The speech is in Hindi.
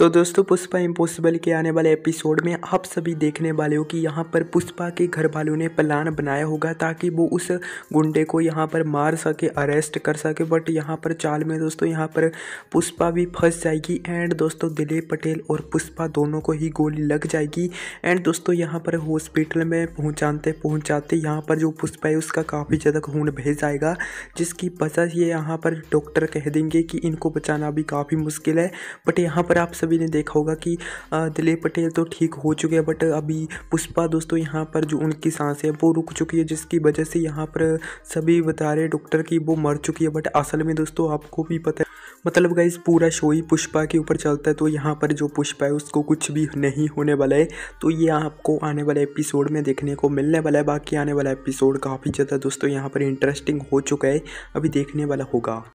तो दोस्तों पुष्पा इम्पोसिबल के आने वाले एपिसोड में आप सभी देखने वाले हो कि यहाँ पर पुष्पा के घर वालों ने प्लान बनाया होगा ताकि वो उस गुंडे को यहाँ पर मार सके अरेस्ट कर सके बट यहाँ पर चाल में दोस्तों यहाँ पर पुष्पा भी फंस जाएगी एंड दोस्तों दिलीप पटेल और पुष्पा दोनों को ही गोली लग जाएगी एंड दोस्तों यहाँ पर हॉस्पिटल में पहुँचाते पहुँचाते यहाँ पर जो पुष्पा है उसका काफ़ी ज़्यादा खून भेज जाएगा जिसकी वजह ये यहाँ पर डॉक्टर कह देंगे कि इनको बचाना भी काफ़ी मुश्किल है बट यहाँ पर आप सभी सभी ने देखा होगा कि दिलीप पटेल तो ठीक हो चुके हैं बट अभी पुष्पा दोस्तों यहाँ पर जो उनकी सांस है वो रुक चुकी है जिसकी वजह से यहाँ पर सभी बता रहे डॉक्टर की वो मर चुकी है बट असल में दोस्तों आपको भी पता है मतलब गाइज पूरा शो ही पुष्पा के ऊपर चलता है तो यहाँ पर जो पुष्पा है उसको कुछ भी नहीं होने वाला है तो ये आपको आने वाले एपिसोड में देखने को मिलने वाला है बाकी आने वाला एपिसोड काफ़ी ज़्यादा दोस्तों यहाँ पर इंटरेस्टिंग हो चुका है अभी देखने वाला होगा